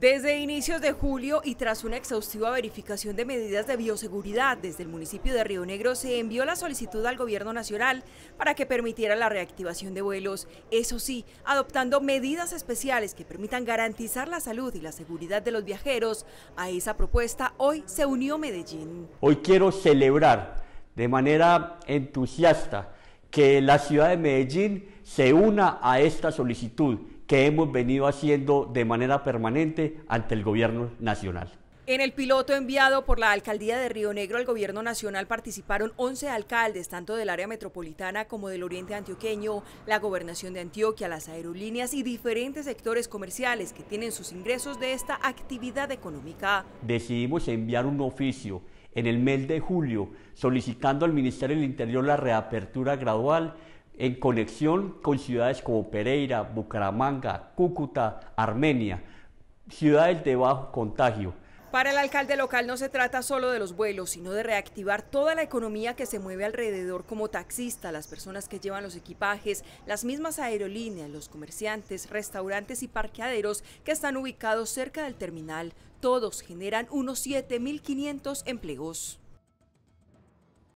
Desde inicios de julio y tras una exhaustiva verificación de medidas de bioseguridad desde el municipio de Río Negro, se envió la solicitud al gobierno nacional para que permitiera la reactivación de vuelos, eso sí, adoptando medidas especiales que permitan garantizar la salud y la seguridad de los viajeros. A esa propuesta hoy se unió Medellín. Hoy quiero celebrar de manera entusiasta que la ciudad de Medellín se una a esta solicitud que hemos venido haciendo de manera permanente ante el gobierno nacional. En el piloto enviado por la alcaldía de Río Negro al gobierno nacional participaron 11 alcaldes, tanto del área metropolitana como del oriente antioqueño, la gobernación de Antioquia, las aerolíneas y diferentes sectores comerciales que tienen sus ingresos de esta actividad económica. Decidimos enviar un oficio en el mes de julio solicitando al Ministerio del Interior la reapertura gradual en conexión con ciudades como Pereira, Bucaramanga, Cúcuta, Armenia, ciudades de bajo contagio. Para el alcalde local no se trata solo de los vuelos, sino de reactivar toda la economía que se mueve alrededor como taxista, las personas que llevan los equipajes, las mismas aerolíneas, los comerciantes, restaurantes y parqueaderos que están ubicados cerca del terminal. Todos generan unos 7.500 empleos.